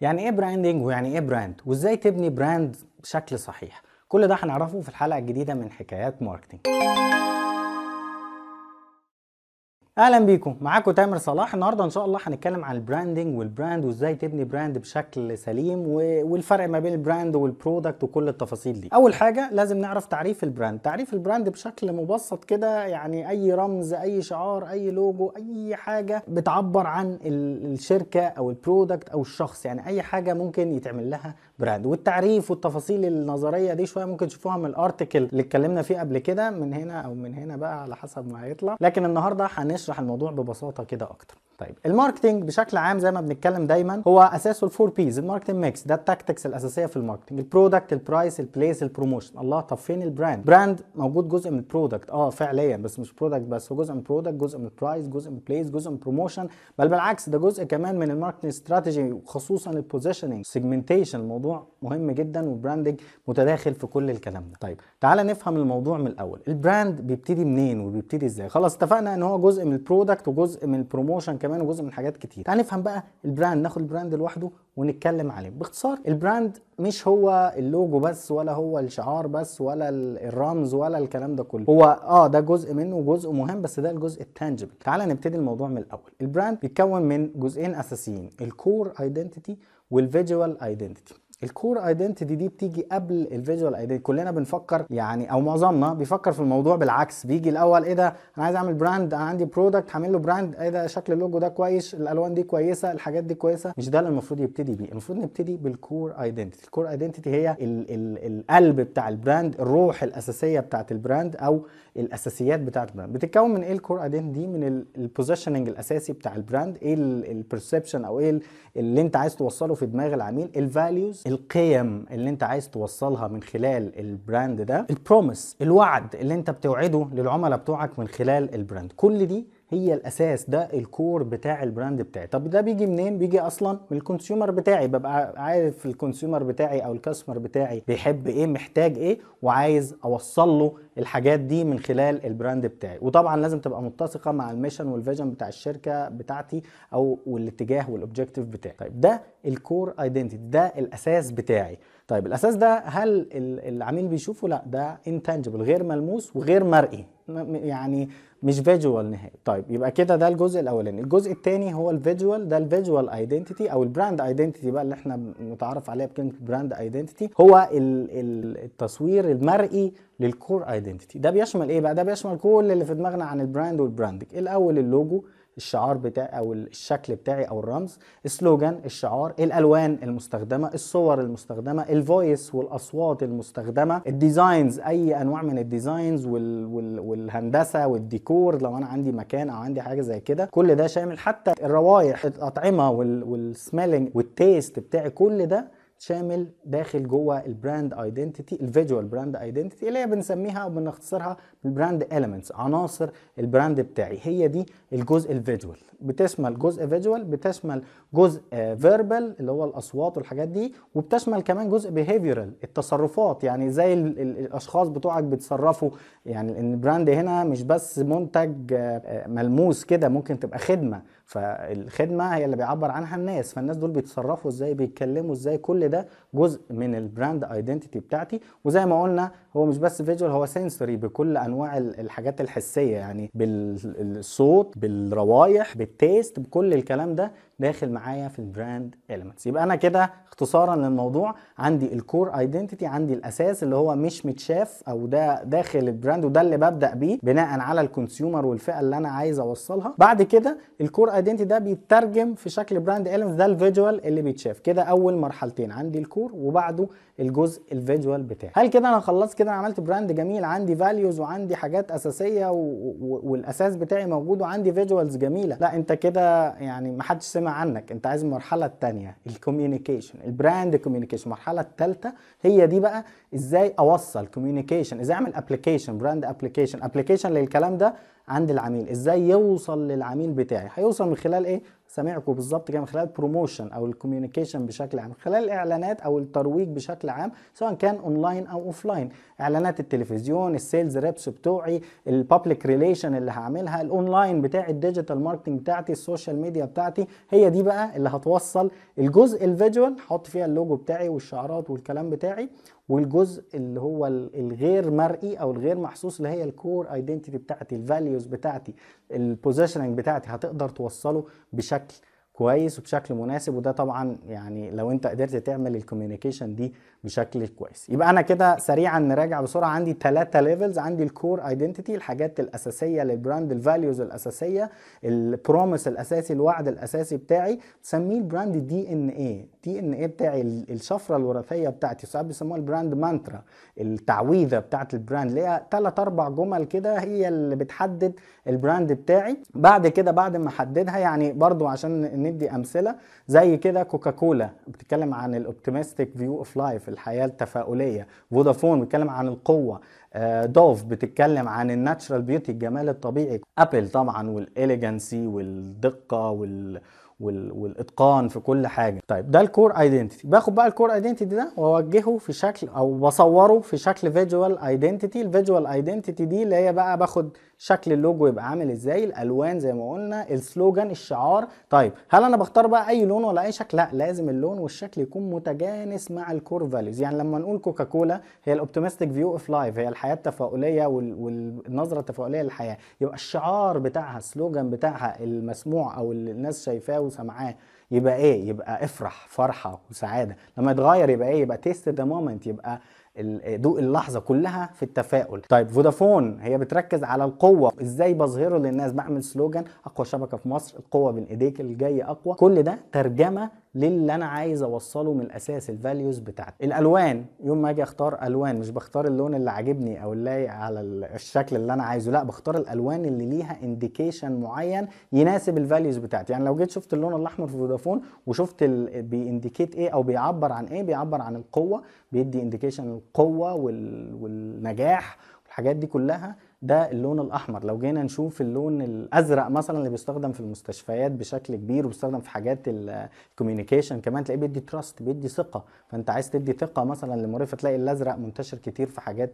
يعني ايه براندنج ويعني ايه براند وازاي تبني براند بشكل صحيح كل ده هنعرفه في الحلقه الجديده من حكايات ماركتنج اهلا بيكم معاكم تامر صلاح النهارده ان شاء الله هنتكلم عن البراندنج والبراند وازاي تبني براند بشكل سليم والفرق ما بين البراند والبرودكت وكل التفاصيل دي اول حاجه لازم نعرف تعريف البراند تعريف البراند بشكل مبسط كده يعني اي رمز اي شعار اي لوجو اي حاجه بتعبر عن الشركه او البرودكت او الشخص يعني اي حاجه ممكن يتعمل لها براند والتعريف والتفاصيل النظريه دي شويه ممكن تشوفوها من الارتكل اللي اتكلمنا فيه قبل كده من هنا او من هنا بقى على حسب ما هيطلع لكن النهارده هنشرح هشرح الموضوع ببساطه كده اكتر طيب الماركتنج بشكل عام زي ما بنتكلم دايما هو اساسه الفور بيز الماركتنج ميكس ده التاكتكس الاساسيه في الماركتنج البرودكت البرايس البليس البروموشن الله طب فين البراند براند موجود جزء من البرودكت اه فعليا بس مش برودكت بس هو جزء من برودكت جزء من البرايس جزء من بليس جزء من بروموشن بل بالعكس ده جزء كمان من الماركتنج استراتيجي وخصوصا البوزيشننج سيجمنتيشن الموضوع مهم جدا والبراندنج متداخل في كل الكلام ده طيب تعال نفهم الموضوع من الاول البراند بيبتدي منين وبيبتدي ازاي خلاص اتفقنا ان هو جزء من البرودكت وجزء من البروموشن كمان كمان وجزء من حاجات كتير تعال نفهم بقى البراند ناخد البراند لوحده ونتكلم عليه باختصار البراند مش هو اللوجو بس ولا هو الشعار بس ولا الرمز ولا الكلام ده كله هو اه ده جزء منه وجزء مهم بس ده الجزء التانجبل تعال نبتدي الموضوع من الاول البراند بيتكون من جزئين اساسيين الكور ايدنتيتي والفيجوال ايدنتيتي الكور ايدنتيتي دي بتيجي قبل الفيجوال ايدنتيتي كلنا بنفكر يعني او معظمنا بيفكر في الموضوع بالعكس بيجي الاول ايه ده انا عايز اعمل براند انا عندي برودكت هعمل له براند ايه ده شكل اللوجو ده كويس الالوان دي كويسه الحاجات دي كويسه مش ده اللي المفروض يبتدي بيه المفروض نبتدي بالكور ايدنتيتي الكور ايدنتيتي هي القلب بتاع البراند الروح الاساسيه بتاعت البراند او الاساسيات بتاعت البراند بتتكون من ايه الكور دي من البوزيشننج الاساسي بتاع البراند ايه البرسبشن او ايه اللي انت عايز توصله في دماغ العميل الفاليوز القيم اللي انت عايز توصلها من خلال البراند ده البروميس الوعد اللي انت بتوعده للعملاء بتوعك من خلال البراند كل دي هي الاساس ده الكور بتاع البراند بتاعي طب ده بيجي منين بيجي اصلا من الكونسيومر بتاعي ببقى عارف الكونسيومر بتاعي او الكاستمر بتاعي بيحب ايه محتاج ايه وعايز اوصل له الحاجات دي من خلال البراند بتاعي وطبعا لازم تبقى متسقه مع الميشن والفيجن بتاع الشركه بتاعتي او والاتجاه والاوبجيكتيف بتاعي طيب ده الكور ايدنتيتي ده الاساس بتاعي طيب الاساس ده هل العميل بيشوفه لا ده انتنجبل غير ملموس وغير مرئي يعني مش فيجوال نهائي طيب يبقى كده ده الجزء الاولاني الجزء الثاني هو الفيجوال ده الفيجوال ايدنتيتي او البراند ايدنتيتي بقى اللي احنا متعرف عليها بكلمه براند ايدنتيتي هو التصوير المرئي للكور ايدنتيتي ده بيشمل ايه بقى ده بيشمل كل اللي في دماغنا عن البراند والبراندنج الاول اللوجو الشعار بتاعي او الشكل بتاعي او الرمز السلوجان الشعار الالوان المستخدمه الصور المستخدمه الفويس والاصوات المستخدمه الديزاينز اي انواع من الديزاينز وال... وال... والهندسه والديكور لو انا عندي مكان او عندي حاجه زي كده كل ده شامل حتى الروايح الاطعمه وال... والسميلنج والتيست بتاعي كل ده شامل داخل جوه البراند ايدنتيتي الفيجوال براند ايدنتيتي اللي هي بنسميها او بنختصرها بالبراند اليمنتس عناصر البراند بتاعي هي دي الجزء الفيجوال بتشمل جزء فيجوال بتشمل جزء فيربال آه، اللي هو الاصوات والحاجات دي وبتشمل كمان جزء بيهيفيورال التصرفات يعني زي الاشخاص بتوعك بيتصرفوا يعني ان البراند هنا مش بس منتج آه، آه، ملموس كده ممكن تبقى خدمه فالخدمه هي اللي بيعبر عنها الناس فالناس دول بيتصرفوا ازاي بيتكلموا ازاي كل ده جزء من البراند ايدنتيتي بتاعتي وزي ما قلنا هو مش بس فيجوال هو سنسوري بكل انواع الحاجات الحسيه يعني بالصوت بالروايح بالتيست بكل الكلام ده داخل معايا في البراند اليمنتس يبقى انا كده اختصارا للموضوع عندي الكور ايدنتيتي عندي الاساس اللي هو مش متشاف او ده داخل البراند وده اللي ببدا بيه بناء على الكونسيومر والفئه اللي انا عايز اوصلها بعد كده الكور ايدنتيتي ده بيترجم في شكل براند اليمنتس ده الفيجوال اللي بيتشاف كده اول مرحلتين عندي الكور وبعده الجزء الفيجوال بتاعي هل كده انا خلصت كده انا عملت براند جميل عندي فاليوز وعندي حاجات اساسيه و... و... والاساس بتاعي موجود وعندي فيجوالز جميله لا انت كده يعني ما حدش سمع عنك انت عايز المرحله الثانيه الكوميونيكيشن البراند كوميونيكيشن المرحله الثالثه هي دي بقى ازاي اوصل كوميونيكيشن ازاي اعمل ابلكيشن براند ابلكيشن ابلكيشن للكلام ده عند العميل ازاي يوصل للعميل بتاعي هيوصل من خلال ايه سامعكم بالظبط كده من خلال البروموشن او الكوميونيكيشن بشكل عام خلال الاعلانات او الترويج بشكل عام سواء كان اونلاين او اوفلاين اعلانات التلفزيون السيلز ريبس بتوعي الببليك ريليشن اللي هعملها الاونلاين بتاع الديجيتال ماركتنج بتاعتي السوشيال ميديا بتاعتي هي دي بقى اللي هتوصل الجزء الفيجوال هحط فيها اللوجو بتاعي والشعارات والكلام بتاعي والجزء اللي هو الغير مرئي او الغير محسوس اللي هي الكور ايدنتيتي بتاعتي الفاليوز بتاعتي البوزيشننج بتاعتي هتقدر توصله بشكل كويس وبشكل مناسب وده طبعا يعني لو انت قدرت تعمل الكوميونيكيشن دي بشكل كويس يبقى انا كده سريعا نراجع بسرعه عندي ثلاثه ليفلز عندي الكور ايدنتيتي الحاجات الاساسيه للبراند الفاليوز الاساسيه البروميس الاساسي الوعد الاساسي بتاعي بسميه البراند دي ان اي دي ان اي بتاعي الشفره الوراثيه بتاعتي ساعات بيسموها البراند مانترا التعويذه بتاعت البراند اللي هي ثلاث اربع جمل كده هي اللي بتحدد البراند بتاعي بعد كده بعد ما احددها يعني برضو عشان ندي امثله زي كده كوكاكولا بتتكلم عن الاوبتيمستيك فيو اوف لايف الحياه التفاؤليه فودافون بيتكلم عن القوه آه، دوف بتتكلم عن الناتشرال بيوتي الجمال الطبيعي ابل طبعا والاليجنسي والدقه وال والاتقان في كل حاجه طيب ده الكور ايدنتيتي باخد بقى الكور ايدنتيتي ده واوجهه في شكل او بصوره في شكل فيجوال ايدنتيتي الفيجوال ايدنتيتي دي اللي هي بقى باخد شكل اللوجو يبقى عامل ازاي الالوان زي ما قلنا السلوجان الشعار طيب هل انا بختار بقى اي لون ولا اي شكل لا لازم اللون والشكل يكون متجانس مع الكور فاليوز يعني لما نقول كوكاكولا هي الاوبتيمستيك فيو اوف لايف هي الحياه التفاؤليه والنظره التفاؤليه للحياه يبقى الشعار بتاعها السلوجان بتاعها المسموع او اللي الناس شايفاه وسامعاه يبقى ايه يبقى افرح فرحه وسعاده لما يتغير يبقى ايه يبقى تيست ذا مومنت يبقى ضوء اللحظه كلها في التفاؤل طيب فودافون هي بتركز على القوه ازاي بظهره للناس بعمل سلوجان اقوى شبكه في مصر القوه بين ايديك الجاي اقوى كل ده ترجمه للي انا عايز اوصله من الاساس الفاليوز بتاعتي الالوان يوم ما اجي اختار الوان مش بختار اللون اللي عاجبني او اللايق على الشكل اللي انا عايزه لا بختار الالوان اللي ليها انديكيشن معين يناسب الفاليوز بتاعتي يعني لو جيت شفت اللون الاحمر في فودافون وشفت ال... بينديكيت ايه او بيعبر عن ايه بيعبر عن القوه بيدي انديكيشن القوه والنجاح والحاجات دي كلها ده اللون الاحمر لو جينا نشوف اللون الازرق مثلا اللي بيستخدم في المستشفيات بشكل كبير وبيستخدم في حاجات الكوميونيكيشن كمان تلاقيه بيدي تراست بيدي ثقه فانت عايز تدي ثقه مثلا لمريض تلاقي الازرق منتشر كتير في حاجات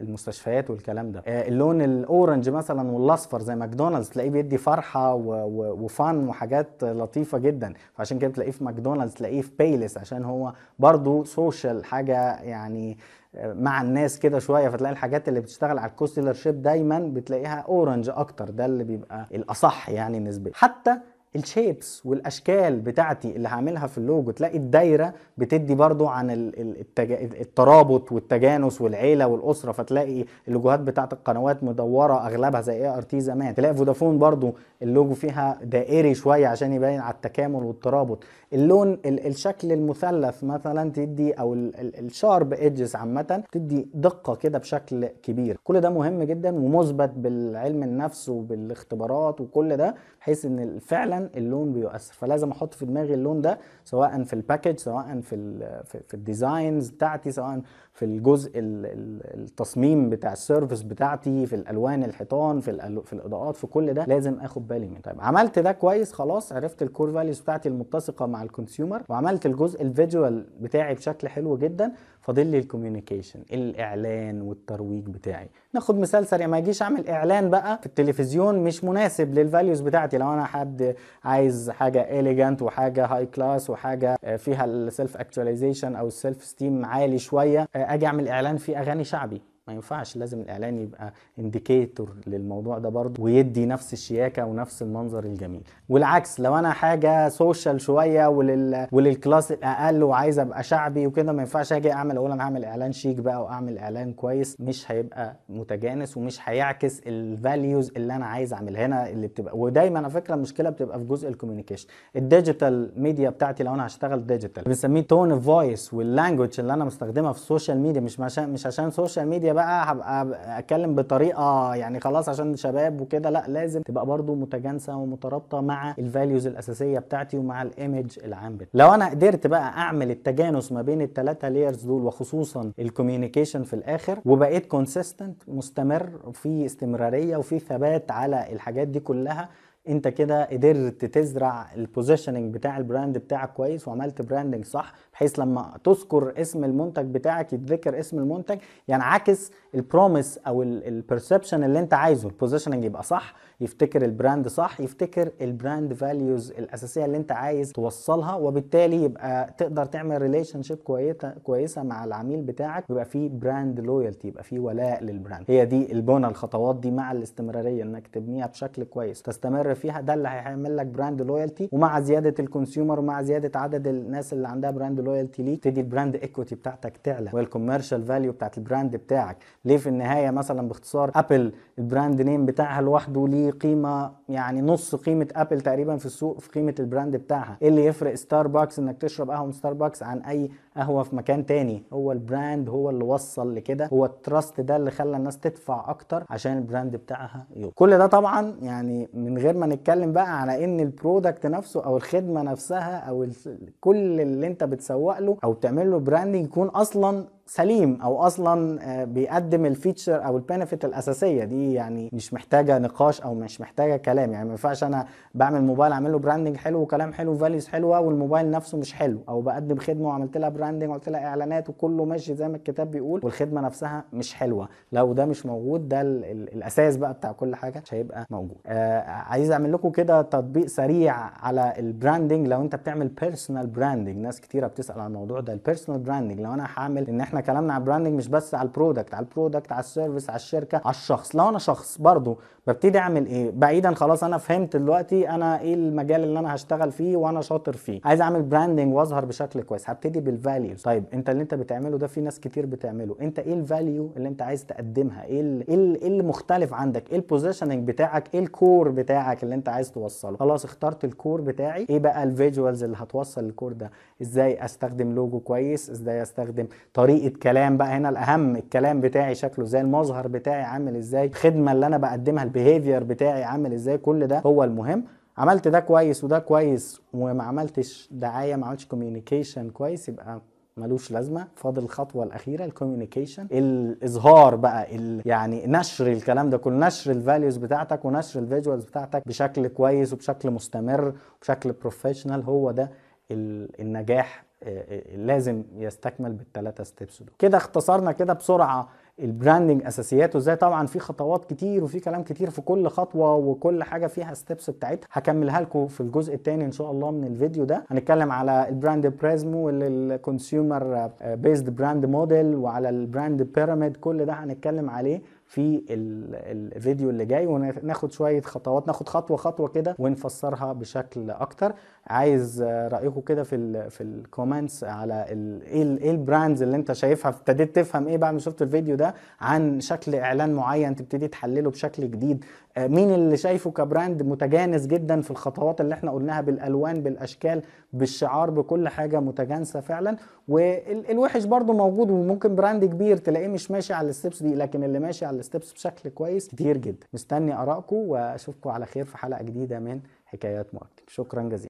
المستشفيات والكلام ده آه، اللون الاورنج مثلا والاصفر زي ماكدونالدز تلاقيه بيدي فرحه وفن وحاجات لطيفه جدا فعشان كده تلاقيه في ماكدونالدز تلاقيه في بيلس عشان هو برضو سوشيال حاجه يعني مع الناس كده شويه فتلاقي الحاجات اللي بتشتغل على الكوست شيب دايما بتلاقيها اورنج اكتر ده اللي بيبقى الاصح يعني نسبيا حتى الشيبس والاشكال بتاعتي اللي هعملها في اللوجو تلاقي الدايره بتدي برضو عن الترابط والتجانس والعيله والاسره فتلاقي اللوجوهات بتاعت القنوات مدوره اغلبها زي اي ار تي زمان تلاقي فودافون برضو اللوجو فيها دائري شويه عشان يبين على التكامل والترابط اللون الشكل المثلث مثلا تدي او الشارب ايدجز عامه تدي دقه كده بشكل كبير كل ده مهم جدا ومثبت بالعلم النفس وبالاختبارات وكل ده بحيث ان فعلا اللون بيؤثر فلازم احط في دماغي اللون ده سواء في الباكج سواء في في, في الديزاينز بتاعتي سواء في الجزء التصميم بتاع السيرفيس بتاعتي في الالوان الحيطان في في الاضاءات في كل ده لازم اخد بالي منه طيب عملت ده كويس خلاص عرفت الكور فاليوز بتاعتي المتسقه مع الكونسيومر وعملت الجزء الفيجوال بتاعي بشكل حلو جدا فاضل لي الكوميونيكيشن الاعلان والترويج بتاعي ناخد مثال سريع ما اجيش اعمل اعلان بقى في التلفزيون مش مناسب للفاليوز بتاعتي لو انا حد عايز حاجه ايليجنت وحاجه هاي كلاس وحاجه فيها السيلف اكتواليزيشن او السيلف ستيم عالي شويه آه، اجي اعمل اعلان فيه اغاني شعبي ما ينفعش لازم الاعلان يبقى انديكيتور للموضوع ده برضه ويدي نفس الشياكه ونفس المنظر الجميل والعكس لو انا حاجه سوشيال شويه ولل... وللكلاس الاقل وعايز ابقى شعبي وكده ما ينفعش اجي اعمل اقول انا هعمل اعلان شيك بقى واعمل اعلان كويس مش هيبقى متجانس ومش هيعكس الفاليوز اللي انا عايز اعملها هنا اللي بتبقى ودايما على فكره المشكله بتبقى في جزء الكوميونيكيشن الديجيتال ميديا بتاعتي لو انا هشتغل ديجيتال بنسميه تون فويس واللانجوج اللي انا مستخدمها في السوشيال ميديا مش عشان مش عشان سوشيال ميديا بقى هبقى اتكلم بطريقه يعني خلاص عشان شباب وكده لا لازم تبقى برضو متجانسه ومترابطه مع الفاليوز الاساسيه بتاعتي ومع الايمج العام بتاعتي لو انا قدرت بقى اعمل التجانس ما بين الثلاثه لايرز دول وخصوصا الكوميونيكيشن في الاخر وبقيت كونسيستنت مستمر في استمراريه وفي ثبات على الحاجات دي كلها انت كده قدرت تزرع البوزيشننج بتاع البراند بتاعك كويس وعملت براندنج صح بحيث لما تذكر اسم المنتج بتاعك يتذكر اسم المنتج ينعكس يعني البروميس او البرسبشن اللي انت عايزه البوزيشننج يبقى صح يفتكر البراند صح يفتكر البراند فاليوز الاساسيه اللي انت عايز توصلها وبالتالي يبقى تقدر تعمل ريليشن شيب كويسه كويسه مع العميل بتاعك ويبقى في براند لويالتي يبقى في ولاء للبراند هي دي البنى الخطوات دي مع الاستمراريه انك تبنيها بشكل كويس تستمر فيها ده اللي هيعمل لك براند لويالتي ومع زياده الكونسيومر ومع زياده عدد الناس اللي عندها براند لويالتي ليك تدي البراند ايكوتي بتاعتك تعلى والكوميرشال فاليو بتاعت البراند بتاعك ليه في النهايه مثلا باختصار ابل البراند نيم بتاعها لوحده ليه قيمه يعني نص قيمه ابل تقريبا في السوق في قيمه البراند بتاعها ايه اللي يفرق ستاربكس انك تشرب قهوه من ستاربكس عن اي قهوه في مكان تاني هو البراند هو اللي وصل لكده هو التراست ده اللي خلى الناس تدفع اكتر عشان البراند بتاعها يوم كل ده طبعا يعني من غير ما نتكلم بقى على ان البرودكت نفسه او الخدمه نفسها او كل اللي انت بتسويه تسوق له او تعمل له براندنج يكون اصلا سليم او اصلا آه، بيقدم الفيتشر او البنفيت الاساسيه دي يعني مش محتاجه نقاش او مش محتاجه كلام يعني ما ينفعش انا بعمل موبايل اعمل له براندنج حلو وكلام حلو وفاليوز حلوه والموبايل نفسه مش حلو او بقدم خدمه وعملت لها براندنج وعملت لها اعلانات وكله ماشي زي ما الكتاب بيقول والخدمه نفسها مش حلوه لو ده مش موجود ده الاساس بقى بتاع كل حاجه مش هيبقى موجود آه عايز اعمل لكم كده تطبيق سريع على البراندنج لو انت بتعمل بيرسونال براندنج ناس كتيره بتسال على الموضوع ده البيرسونال براندنج لو انا هعمل ان احنا احنا كلامنا على البراندنج مش بس على البرودكت على البرودكت على السيرفيس على الشركه على الشخص لو انا شخص برضو ببتدي اعمل ايه بعيدا خلاص انا فهمت دلوقتي انا ايه المجال اللي انا هشتغل فيه وانا شاطر فيه عايز اعمل براندنج واظهر بشكل كويس هبتدي بالفاليوز طيب انت اللي انت بتعمله ده في ناس كتير بتعمله انت ايه الفاليو اللي انت عايز تقدمها ايه ايه المختلف إيه عندك ايه البوزيشننج بتاعك ايه الكور بتاعك اللي انت عايز توصله خلاص اخترت الكور بتاعي ايه بقى الفيجوالز اللي هتوصل الكور ده ازاي استخدم لوجو كويس ازاي استخدم طريقه طريقه كلام بقى هنا الاهم الكلام بتاعي شكله ازاي المظهر بتاعي عامل ازاي الخدمه اللي انا بقدمها البيهيفير بتاعي عامل ازاي كل ده هو المهم عملت ده كويس وده كويس وما عملتش دعايه ما عملتش كوميونيكيشن كويس يبقى ملوش لازمه فاضل الخطوه الاخيره الكوميونيكيشن الاظهار بقى يعني نشر الكلام ده كله نشر الفاليوز بتاعتك ونشر الفيجوالز بتاعتك بشكل كويس وبشكل مستمر وبشكل بروفيشنال هو ده النجاح لازم يستكمل بالثلاثه ستيبس دول كده اختصرنا كده بسرعه البراندنج اساسياته ازاي طبعا في خطوات كتير وفي كلام كتير في كل خطوه وكل حاجه فيها ستيبس بتاعتها هكملها لكم في الجزء الثاني ان شاء الله من الفيديو ده هنتكلم على البراند بريزمو والكونسيومر بيزد براند موديل وعلى البراند بيراميد كل ده هنتكلم عليه في الفيديو اللي جاي وناخد شويه خطوات ناخد خطوه خطوه كده ونفسرها بشكل اكتر عايز رايكم كده في الـ في الكومنتس على ايه البراندز إيه اللي انت شايفها ابتديت تفهم ايه بعد ما شفت الفيديو ده عن شكل اعلان معين تبتدي تحلله بشكل جديد آه، مين اللي شايفه كبراند متجانس جدا في الخطوات اللي احنا قلناها بالالوان بالاشكال بالشعار بكل حاجه متجانسه فعلا والوحش برضو موجود وممكن براند كبير تلاقيه مش ماشي على الستبس دي لكن اللي ماشي على الستبس بشكل كويس كتير جدا مستني ارائكم واشوفكم على خير في حلقه جديده من حكايات ماركتنج شكرا جزيلا